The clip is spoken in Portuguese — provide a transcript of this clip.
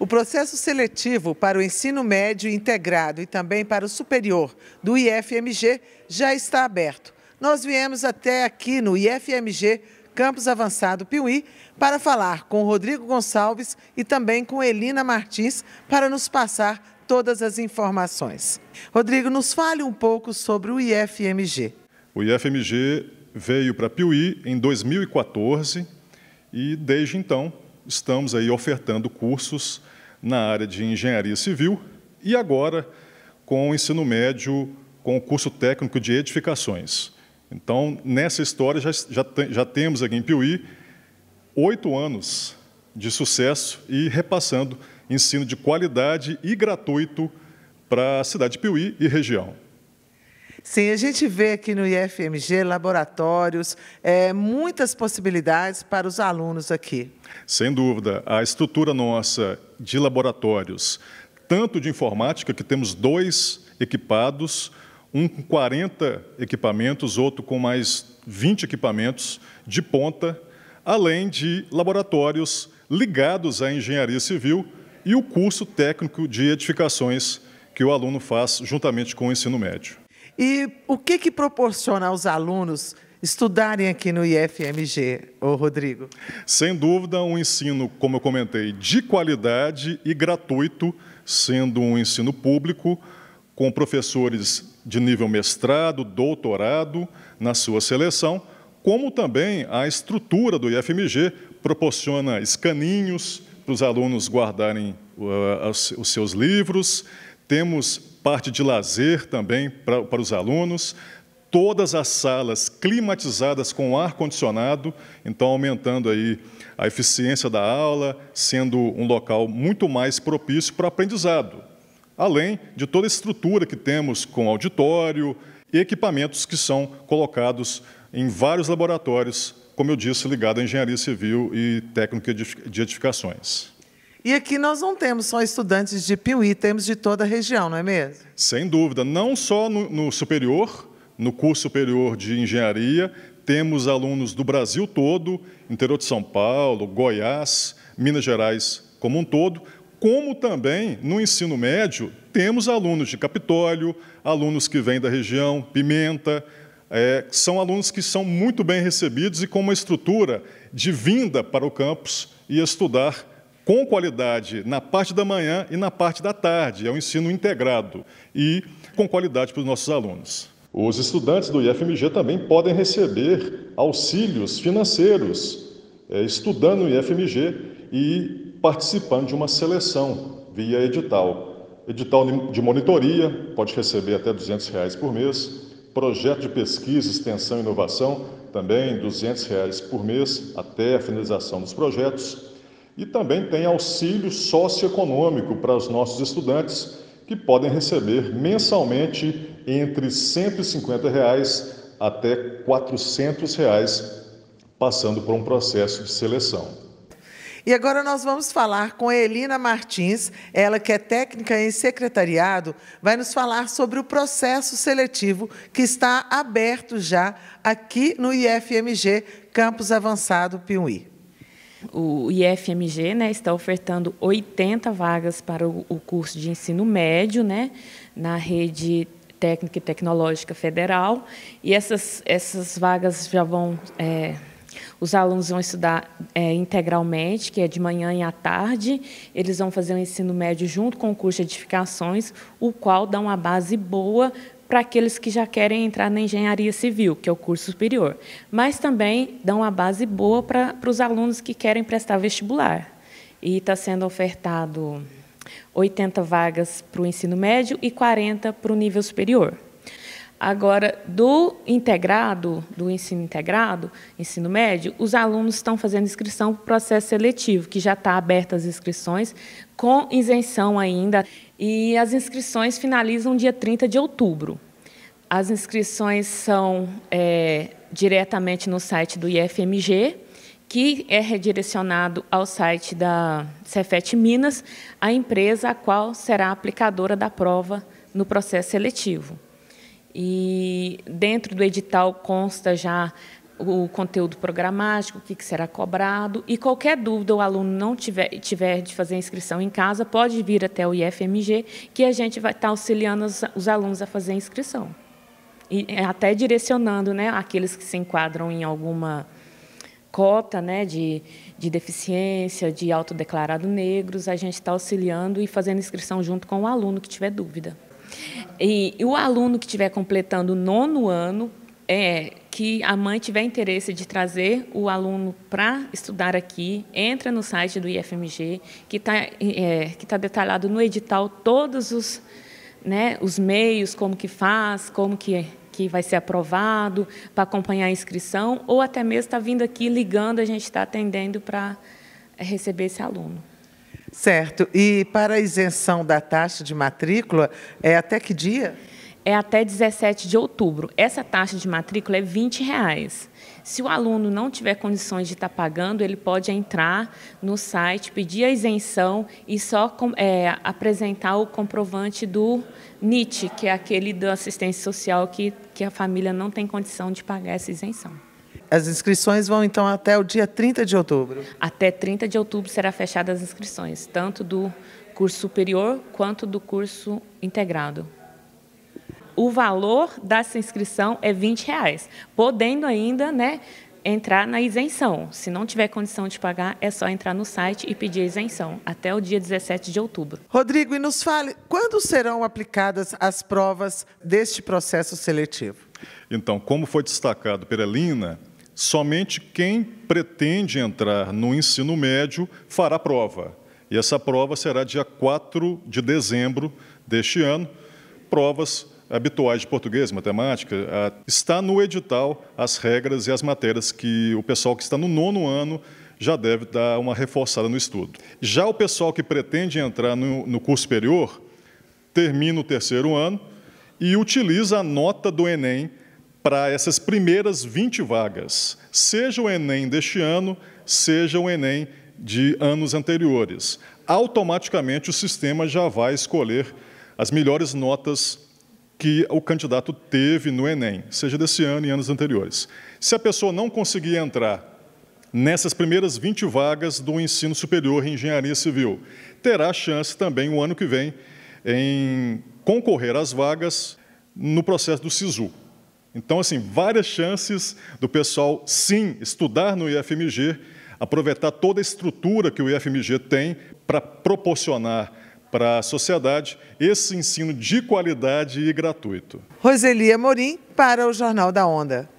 O processo seletivo para o ensino médio integrado e também para o superior do IFMG já está aberto. Nós viemos até aqui no IFMG Campus Avançado Piuí para falar com Rodrigo Gonçalves e também com Elina Martins para nos passar todas as informações. Rodrigo, nos fale um pouco sobre o IFMG. O IFMG veio para Piuí em 2014 e desde então estamos aí ofertando cursos na área de engenharia civil e agora com o ensino médio, com o curso técnico de edificações. Então, nessa história, já, já, já temos aqui em Piuí oito anos de sucesso e repassando ensino de qualidade e gratuito para a cidade de Piuí e região. Sim, a gente vê aqui no IFMG laboratórios, é, muitas possibilidades para os alunos aqui. Sem dúvida, a estrutura nossa de laboratórios, tanto de informática, que temos dois equipados, um com 40 equipamentos, outro com mais 20 equipamentos de ponta, além de laboratórios ligados à engenharia civil e o curso técnico de edificações que o aluno faz juntamente com o ensino médio. E o que, que proporciona aos alunos estudarem aqui no IFMG, ô Rodrigo? Sem dúvida, um ensino, como eu comentei, de qualidade e gratuito, sendo um ensino público, com professores de nível mestrado, doutorado na sua seleção, como também a estrutura do IFMG proporciona escaninhos para os alunos guardarem uh, os seus livros. Temos parte de lazer também para, para os alunos, todas as salas climatizadas com ar-condicionado, então aumentando aí a eficiência da aula, sendo um local muito mais propício para aprendizado, além de toda a estrutura que temos com auditório e equipamentos que são colocados em vários laboratórios, como eu disse, ligado à engenharia civil e técnica de edificações. E aqui nós não temos só estudantes de Piuí, temos de toda a região, não é mesmo? Sem dúvida, não só no, no superior, no curso superior de engenharia, temos alunos do Brasil todo, interior de São Paulo, Goiás, Minas Gerais como um todo, como também no ensino médio temos alunos de Capitólio, alunos que vêm da região, Pimenta, é, são alunos que são muito bem recebidos e com uma estrutura de vinda para o campus e estudar com qualidade na parte da manhã e na parte da tarde. É um ensino integrado e com qualidade para os nossos alunos. Os estudantes do IFMG também podem receber auxílios financeiros é, estudando no IFMG e participando de uma seleção via edital. Edital de monitoria, pode receber até R$ 200 reais por mês. Projeto de pesquisa, extensão e inovação, também R$ 200 reais por mês até a finalização dos projetos e também tem auxílio socioeconômico para os nossos estudantes, que podem receber mensalmente entre R$ 150 reais até R$ 400, reais, passando por um processo de seleção. E agora nós vamos falar com Elina Martins, ela que é técnica em secretariado, vai nos falar sobre o processo seletivo que está aberto já aqui no IFMG Campus Avançado Piuí o IFMG né, está ofertando 80 vagas para o curso de ensino médio né, na rede técnica e tecnológica federal. E essas, essas vagas já vão. É, os alunos vão estudar é, integralmente, que é de manhã e à tarde. Eles vão fazer o um ensino médio junto com o curso de edificações, o qual dá uma base boa para aqueles que já querem entrar na engenharia civil, que é o curso superior, mas também dão uma base boa para, para os alunos que querem prestar vestibular. E está sendo ofertado 80 vagas para o ensino médio e 40 para o nível superior. Agora, do integrado, do ensino integrado, ensino médio, os alunos estão fazendo inscrição para o processo seletivo, que já está aberta as inscrições, com isenção ainda. E as inscrições finalizam dia 30 de outubro. As inscrições são é, diretamente no site do IFMG, que é redirecionado ao site da Cefet Minas, a empresa a qual será aplicadora da prova no processo seletivo. E dentro do edital consta já o conteúdo programático, o que será cobrado. E qualquer dúvida o aluno não tiver, tiver de fazer a inscrição em casa, pode vir até o IFMG, que a gente vai estar auxiliando os, os alunos a fazer a inscrição. E é, até direcionando né, aqueles que se enquadram em alguma cota né, de, de deficiência, de autodeclarado negros, a gente está auxiliando e fazendo inscrição junto com o aluno que tiver dúvida. E, o aluno que estiver completando o nono ano, é, que a mãe tiver interesse de trazer o aluno para estudar aqui, entra no site do IFMG, que está é, tá detalhado no edital todos os, né, os meios, como que faz, como que, que vai ser aprovado, para acompanhar a inscrição, ou até mesmo está vindo aqui ligando, a gente está atendendo para receber esse aluno. Certo. E para a isenção da taxa de matrícula, é até que dia? É até 17 de outubro. Essa taxa de matrícula é R$ 20. Reais. Se o aluno não tiver condições de estar pagando, ele pode entrar no site, pedir a isenção e só é, apresentar o comprovante do NIT, que é aquele da assistência social que, que a família não tem condição de pagar essa isenção. As inscrições vão então até o dia 30 de outubro. Até 30 de outubro será fechadas as inscrições, tanto do curso superior quanto do curso integrado. O valor dessa inscrição é 20 reais, podendo ainda, né, entrar na isenção. Se não tiver condição de pagar, é só entrar no site e pedir a isenção até o dia 17 de outubro. Rodrigo, e nos fale, quando serão aplicadas as provas deste processo seletivo? Então, como foi destacado pela Lina, somente quem pretende entrar no ensino médio fará prova. E essa prova será dia 4 de dezembro deste ano. Provas habituais de português, matemática. Está no edital as regras e as matérias que o pessoal que está no nono ano já deve dar uma reforçada no estudo. Já o pessoal que pretende entrar no, no curso superior termina o terceiro ano e utiliza a nota do Enem para essas primeiras 20 vagas, seja o Enem deste ano, seja o Enem de anos anteriores. Automaticamente o sistema já vai escolher as melhores notas que o candidato teve no Enem, seja desse ano e anos anteriores. Se a pessoa não conseguir entrar nessas primeiras 20 vagas do ensino superior em engenharia civil, terá chance também o ano que vem em concorrer às vagas no processo do SISU. Então, assim, várias chances do pessoal, sim, estudar no IFMG, aproveitar toda a estrutura que o IFMG tem para proporcionar para a sociedade esse ensino de qualidade e gratuito. Roseli Amorim para o Jornal da Onda.